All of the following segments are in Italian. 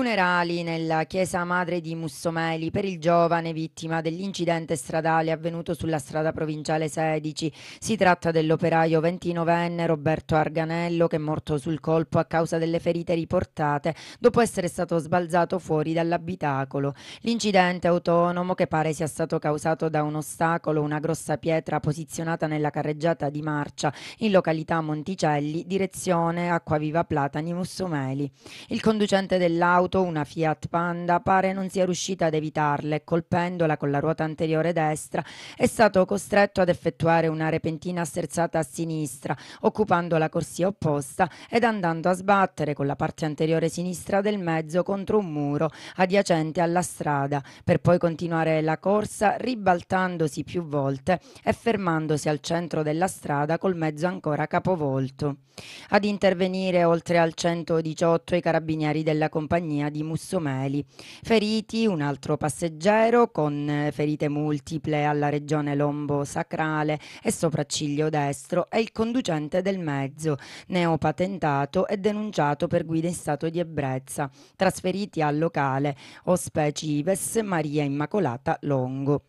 funerali nella chiesa madre di Mussomeli per il giovane vittima dell'incidente stradale avvenuto sulla strada provinciale 16. Si tratta dell'operaio 29enne Roberto Arganello che è morto sul colpo a causa delle ferite riportate dopo essere stato sbalzato fuori dall'abitacolo. L'incidente autonomo che pare sia stato causato da un ostacolo, una grossa pietra posizionata nella carreggiata di marcia in località Monticelli, direzione Acquaviva Platani Mussomeli. Il conducente dell'auto auto, una Fiat Panda, pare non sia riuscita ad evitarla e colpendola con la ruota anteriore destra è stato costretto ad effettuare una repentina sterzata a sinistra, occupando la corsia opposta ed andando a sbattere con la parte anteriore sinistra del mezzo contro un muro adiacente alla strada, per poi continuare la corsa ribaltandosi più volte e fermandosi al centro della strada col mezzo ancora capovolto. Ad intervenire oltre al 118 i carabinieri della compagnia compagnia di Mussomeli. Feriti un altro passeggero con eh, ferite multiple alla regione lombo-sacrale e sopracciglio destro e il conducente del mezzo, neopatentato e denunciato per guida in stato di ebbrezza, trasferiti al locale Ospeci Ives Maria Immacolata Longo.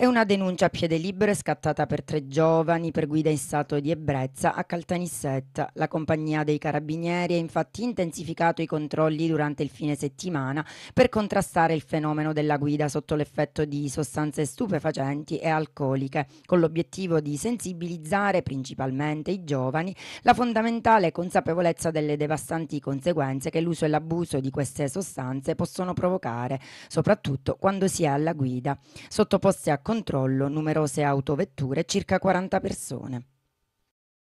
È una denuncia a piede libero scattata per tre giovani per guida in stato di ebbrezza a Caltanissetta. La compagnia dei carabinieri ha infatti intensificato i controlli durante il fine settimana per contrastare il fenomeno della guida sotto l'effetto di sostanze stupefacenti e alcoliche, con l'obiettivo di sensibilizzare principalmente i giovani la fondamentale consapevolezza delle devastanti conseguenze che l'uso e l'abuso di queste sostanze possono provocare, soprattutto quando si è alla guida. Sottoposte a controllo numerose autovetture e circa 40 persone.